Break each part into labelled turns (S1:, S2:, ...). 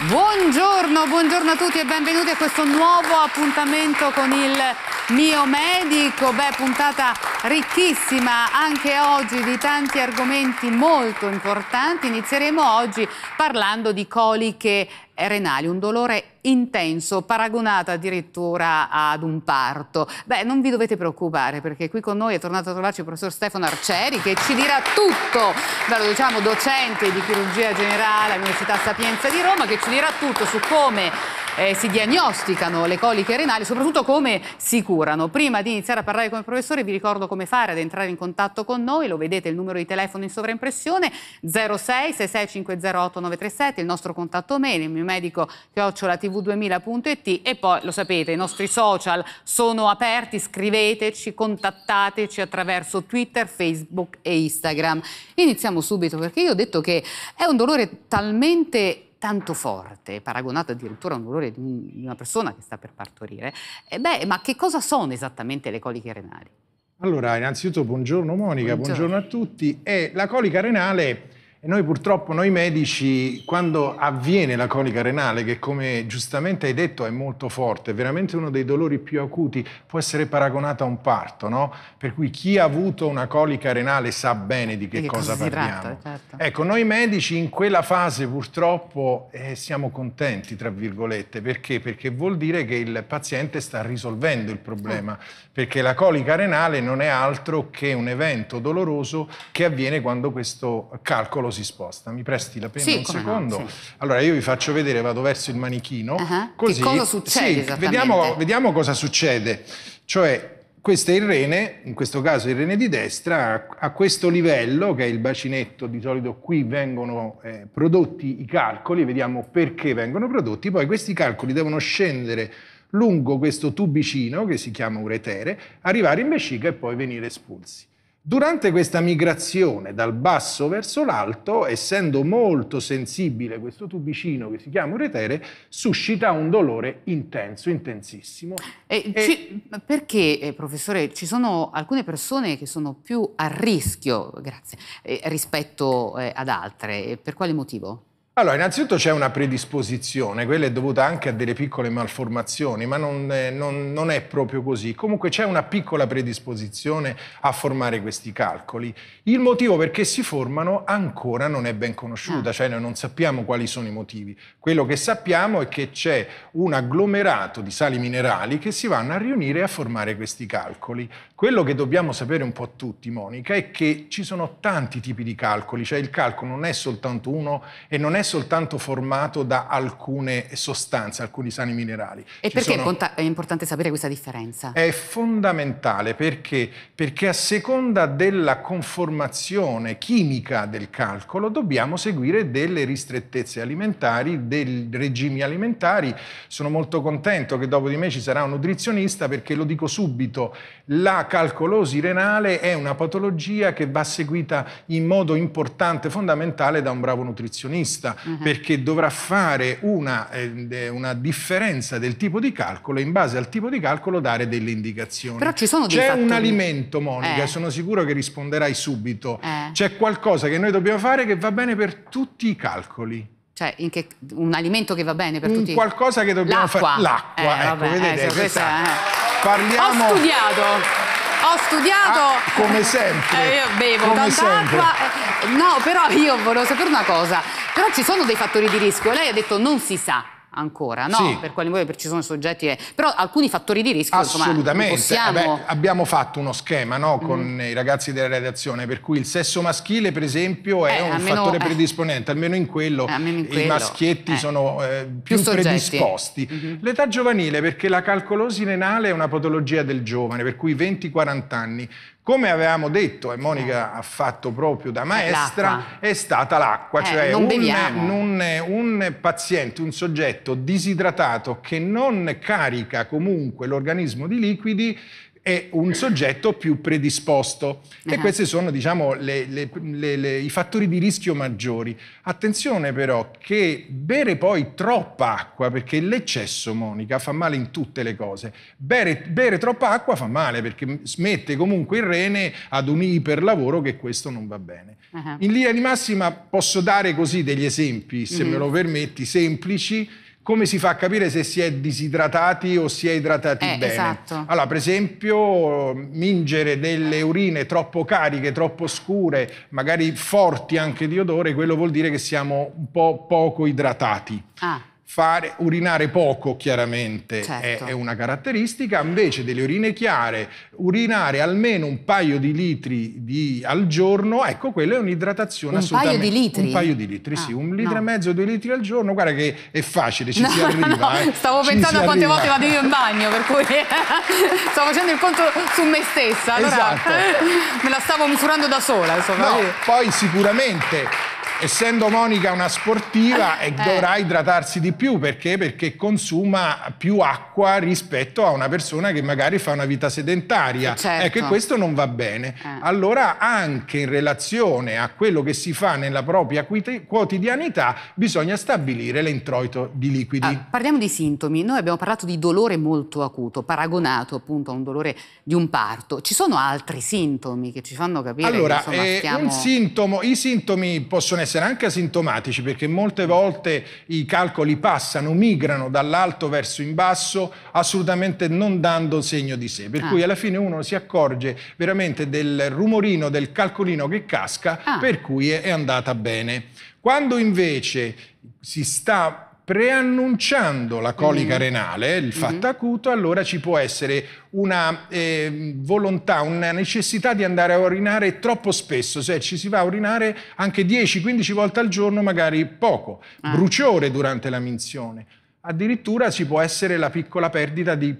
S1: Buongiorno, buongiorno a tutti e benvenuti a questo nuovo appuntamento con il mio Medico, beh, puntata ricchissima anche oggi di tanti argomenti molto importanti. Inizieremo oggi parlando di coliche renali, un dolore intenso, paragonato addirittura ad un parto. Beh, non vi dovete preoccupare perché qui con noi è tornato a trovarci il professor Stefano Arceri che ci dirà tutto, da lo diciamo docente di chirurgia generale all'Università Sapienza di Roma, che ci dirà tutto su come eh, si diagnosticano le coliche renali, soprattutto come si curano. Prima di iniziare a parlare con il professore vi ricordo come fare ad entrare in contatto con noi, lo vedete il numero di telefono in sovraimpressione 06 6650 937, il nostro contatto mail, il mio medico chiocciola tv2000.it e poi lo sapete i nostri social sono aperti, scriveteci, contattateci attraverso Twitter, Facebook e Instagram. Iniziamo subito perché io ho detto che è un dolore talmente tanto forte, paragonato addirittura a un dolore di, un, di una persona che sta per partorire, eh beh, ma che cosa sono esattamente le coliche renali?
S2: Allora, innanzitutto buongiorno Monica, buongiorno, buongiorno a tutti. Eh, la colica renale e noi purtroppo, noi medici, quando avviene la colica renale, che come giustamente hai detto è molto forte, è veramente uno dei dolori più acuti, può essere paragonata a un parto, no? Per cui chi ha avuto una colica renale sa bene di che, che cosa, cosa parliamo. Tratta, certo. Ecco, noi medici in quella fase purtroppo eh, siamo contenti, tra virgolette, perché? Perché vuol dire che il paziente sta risolvendo il problema, sì. Ah. perché la colica renale non è altro che un evento doloroso che avviene quando questo calcolo si sposta. Mi presti la penna sì, un secondo? No, sì. Allora io vi faccio vedere, vado verso il manichino. Uh ah -huh. Ah. Così, che cosa succede sì, vediamo, vediamo cosa succede. Cioè, questo è il rene, in questo caso il rene di destra, a questo livello, che è il bacinetto, di solito qui vengono eh, prodotti i calcoli, vediamo perché vengono prodotti, poi questi calcoli devono scendere lungo questo tubicino, che si chiama uretere, arrivare in vescica e poi venire espulsi. Durante questa migrazione dal basso verso l'alto, essendo molto sensibile questo tubicino che si chiama uretere, suscita un dolore intenso, intensissimo.
S1: Eh, e... ci... perché, eh, professore, ci sono alcune persone che sono più a
S2: rischio
S1: grazie, eh, rispetto eh, ad altre? Per quale motivo?
S2: Allora, innanzitutto c'è una predisposizione, quella è dovuta anche a delle piccole malformazioni, ma non è, non, non è proprio così. Comunque c'è una piccola predisposizione a formare questi calcoli. Il motivo perché si formano ancora non è ben conosciuto, ah. cioè noi non sappiamo quali sono i motivi. Quello che sappiamo è che c'è un agglomerato di sali minerali che si vanno a riunire a formare questi calcoli. Quello che dobbiamo sapere un po' tutti, Monica, è che ci sono tanti tipi di calcoli, cioè il calcolo non è soltanto uno e non è soltanto formato da alcune sostanze, alcuni sani minerali. E Ci perché sono... è importante sapere questa differenza? È fondamentale perché, perché a seconda della conformazione chimica del calcolo dobbiamo seguire delle ristrettezze alimentari, dei regimi alimentari. Sono molto contento che dopo di me ci sarà un nutrizionista perché lo dico subito, la calcolosi renale è una patologia che va seguita in modo importante, fondamentale da un bravo nutrizionista uh-huh. perché dovrà fare una, eh, una, differenza del tipo di calcolo e in base al tipo di calcolo dare delle indicazioni. Però ci sono dei C'è fattori... un alimento, Monica, eh. sono sicuro che risponderai subito. Eh. C'è qualcosa che noi dobbiamo fare che va bene per tutti i calcoli.
S1: Cioè, che, un alimento che va bene per un tutti? Qualcosa
S2: che dobbiamo fare. L'acqua, eh, ecco, vabbè, vedete, eh, questa...
S1: Eh. Parliamo... Ho studiato! ho studiato ah, come sempre eh, io bevo come tanta acqua no però io volevo sapere una cosa però ci sono dei fattori di rischio. Lei ha detto non si sa ancora, no? Sì. Per quali motivi ci sono soggetti... Che... Però alcuni fattori di rischio, Assolutamente. Insomma, possiamo...
S2: Eh beh, abbiamo fatto uno schema, no, Con mm. i ragazzi della redazione, per cui il sesso maschile, per esempio, è eh, un almeno, fattore eh. predisponente, eh, almeno in quello, eh, almeno in quello i maschietti eh. sono più, più predisposti. Mm -hmm. L'età giovanile, perché la calcolosi renale è una patologia del giovane, per cui 20-40 anni. Come avevamo detto, e Monica eh. ha fatto proprio da maestra, è stata l'acqua, eh, cioè un, un, un, paziente, un soggetto disidratato che non carica comunque l'organismo di liquidi e un soggetto più predisposto. Uh-huh. E questi sono diciamo, le, le, le, i fattori di rischio maggiori. Attenzione però che bere poi troppa acqua, perché l'eccesso, Monica, fa male in tutte le cose. Bere, bere troppa acqua fa male perché smette comunque il rene ad un iperlavoro che questo non va bene. Uh-huh. In linea di massima posso dare così degli esempi, se uh-huh. me mm-hmm. lo permetti, semplici come si fa a capire se si è disidratati o si è idratati eh, bene? Esatto. Allora, per esempio, mingere delle urine troppo cariche, troppo scure, magari forti anche di odore, quello vuol dire che siamo un po' poco idratati. Ah. Fare, urinare poco chiaramente certo. è, è, una caratteristica, invece delle urine chiare, urinare almeno un paio di litri di, al giorno, ecco quella è un'idratazione un assolutamente. Paio di litri? Un paio di litri, ah, sì, un litro no. e mezzo, due litri al giorno, guarda che è facile, ci no, si arriva. No, eh, stavo ci pensando a quante arriva. volte vado io in bagno, per cui
S1: stavo facendo il conto su me stessa, allora esatto.
S2: me la stavo misurando da sola. Insomma. No, poi sicuramente essendo Monica una sportiva eh, eh, dovrà idratarsi di più perché? perché? consuma più acqua rispetto a una persona che magari fa una vita sedentaria. Certo. Ecco, e questo non va bene. Eh. Allora anche in relazione a quello che si fa nella propria quotidianità bisogna stabilire l'introito di liquidi. Ah,
S1: parliamo di sintomi. Noi abbiamo parlato di dolore molto acuto, paragonato appunto a un dolore di un parto. Ci sono altri sintomi che ci fanno capire allora, che insomma, eh, stiamo...
S2: sintomo, i sintomi possono essere essere anche asintomatici perché molte volte i calcoli passano, migrano dall'alto verso in basso assolutamente non dando segno di sé, per ah. cui alla fine uno si accorge veramente del rumorino, del calcolino che casca, ah. per cui è andata bene. Quando invece si sta preannunciando la colica mm. renale, il mm-hmm. fatto mm. acuto, allora ci può essere una eh, volontà, una necessità di andare a urinare troppo spesso, cioè ci si va a urinare anche 10-15 volte al giorno, magari poco, ah. bruciore durante la minzione addirittura ci può essere la piccola perdita di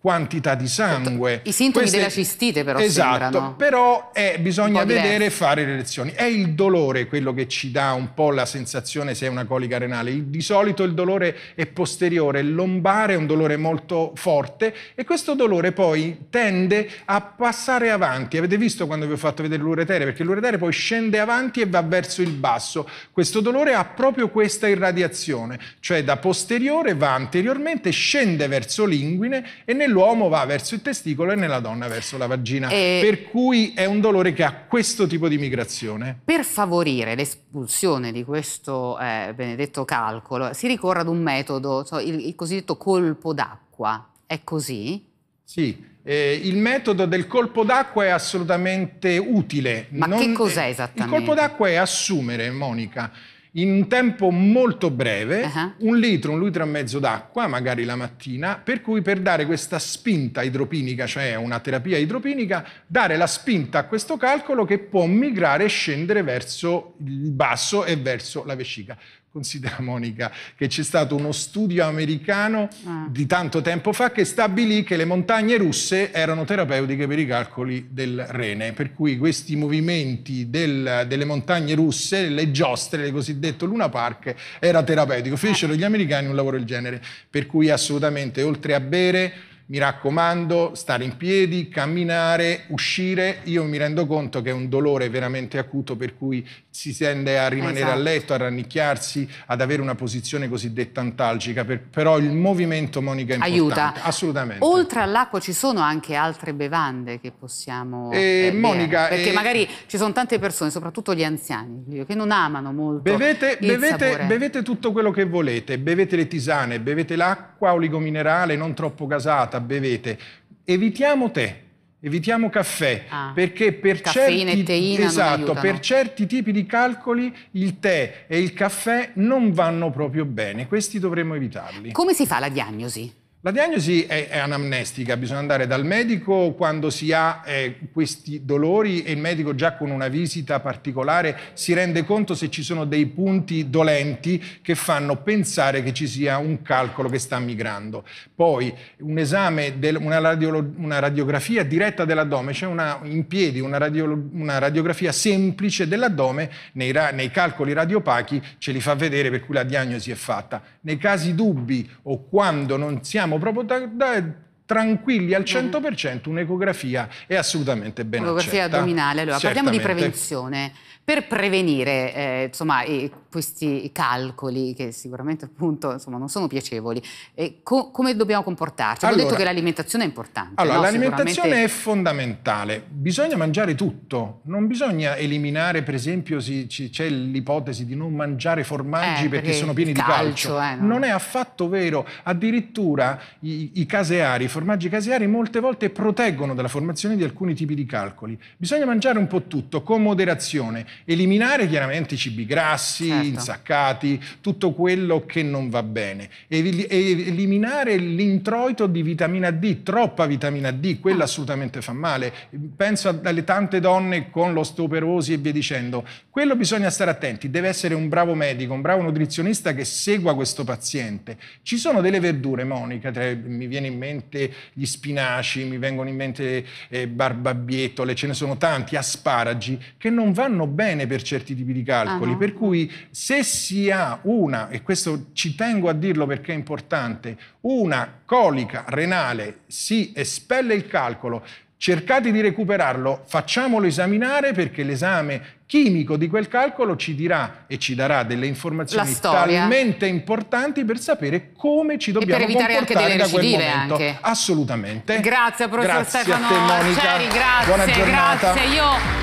S2: quantità di certo. sangue. I sintomi Queste... della cistite però esatto, sembrano. però è, eh, bisogna vedere e fare le lezioni. È il dolore quello che ci dà un po' la sensazione se è una colica renale. Il, di solito il dolore è posteriore, il lombare è un dolore molto forte e questo dolore poi tende a passare avanti. Avete visto quando vi ho fatto vedere l'uretere? Perché l'uretere poi scende avanti e va verso il basso. Questo dolore ha proprio questa irradiazione, cioè da posteriore l'amore va anteriormente, scende verso l'inguine e nell'uomo va verso il testicolo e nella donna verso la vagina. E... Per cui è un dolore che ha questo tipo di migrazione.
S1: Per favorire l'espulsione di questo eh, benedetto calcolo si ricorre ad un metodo, cioè il, il cosiddetto colpo d'acqua. È così?
S2: Sì, eh, il metodo del colpo d'acqua è assolutamente utile. Ma non... che cos'è esattamente? Il colpo d'acqua è assumere, Monica, in un tempo molto breve, uh-huh. un litro, un litro e mezzo d'acqua, magari la mattina, per cui per dare questa spinta idropinica, cioè una terapia idropinica, dare la spinta a questo calcolo che può migrare e scendere verso il basso e verso la vescica. Considera Monica che c'è stato uno studio americano ah. di tanto tempo fa che stabilì che le montagne russe erano terapeutiche per i calcoli del rene, per cui questi movimenti del, delle montagne russe, le giostre, le cosiddette Luna Park, era terapeutico. Fecero eh. gli americani un lavoro del genere, per cui assolutamente oltre a bere mi raccomando, stare in piedi, camminare, uscire. Io mi rendo conto che è un dolore veramente acuto per cui si tende a rimanere esatto. a letto, a rannicchiarsi, ad avere una posizione cosiddetta antalgica, per, però il movimento Monica è importante. Aiuta. Assolutamente.
S1: Oltre all'acqua ci sono anche altre bevande che possiamo e, eh, eh Monica, eh, perché eh, magari ci sono tante persone, soprattutto gli anziani, che non amano molto bevete, bevete,
S2: bevete tutto quello che volete, bevete le tisane, bevete l'acqua oligominerale non troppo casata bevete, evitiamo tè. Evitiamo caffè ah, perché per certi, esatto, per certi, tipi di calcoli il tè e il caffè non vanno proprio bene, questi dovremmo evitarli. Come si fa la diagnosi? La diagnosi è, è, anamnestica, bisogna andare dal medico quando si ha eh, questi dolori e il medico già con una visita particolare si rende conto se ci sono dei punti dolenti che fanno pensare che ci sia un calcolo che sta migrando. Poi un esame, del, una, radio, una, radiografia diretta dell'addome, c'è cioè in piedi una, radio, una, radiografia semplice dell'addome, nei, nei calcoli radiopachi ce li fa vedere per cui la diagnosi è fatta. Nei casi dubbi o quando non siamo Само, правда, так, да, tranquilli al 100% mm. un'ecografia è assolutamente ben Un'ecografia addominale. Allora, Certamente. parliamo di
S1: prevenzione. Per prevenire eh, insomma, questi calcoli che sicuramente appunto, insomma, non sono piacevoli, eh, co come dobbiamo comportarci? Allora, Ho detto che l'alimentazione è importante. Allora, no? l'alimentazione Sicuramente... è
S2: fondamentale. Bisogna mangiare tutto. Non bisogna eliminare, per esempio, c'è l'ipotesi di non mangiare formaggi eh, perché, perché, sono pieni calcio, di calcio. Eh, no? Non è affatto vero. Addirittura i, i caseari formaggi caseari molte volte proteggono dalla formazione di alcuni tipi di calcoli. Bisogna mangiare un po' tutto con moderazione, eliminare chiaramente i cibi grassi, certo. insaccati, tutto quello che non va bene, Ev eliminare l'introito di vitamina D, troppa vitamina D, quella ah. assolutamente fa male. Penso alle tante donne con l'osteoperosi e via dicendo. Quello bisogna stare attenti, deve essere un bravo medico, un bravo nutrizionista che segua questo paziente. Ci sono delle verdure, Monica, mi viene in mente gli spinaci, mi vengono in mente eh, barbabietole, ce ne sono tanti, asparagi, che non vanno bene per certi tipi di calcoli. Ah, no. Per cui se si ha una, e questo ci tengo a dirlo perché è importante, una colica renale si espelle il calcolo, cercate di recuperarlo, facciamolo esaminare perché l'esame chimico di quel calcolo ci dirà e ci darà delle informazioni talmente importanti per sapere come ci dobbiamo e per evitare anche delle da quel momento. Anche. Assolutamente. Grazie professor grazie Stefano a te, Monica. Ceri, grazie, Buona giornata. grazie.
S1: Io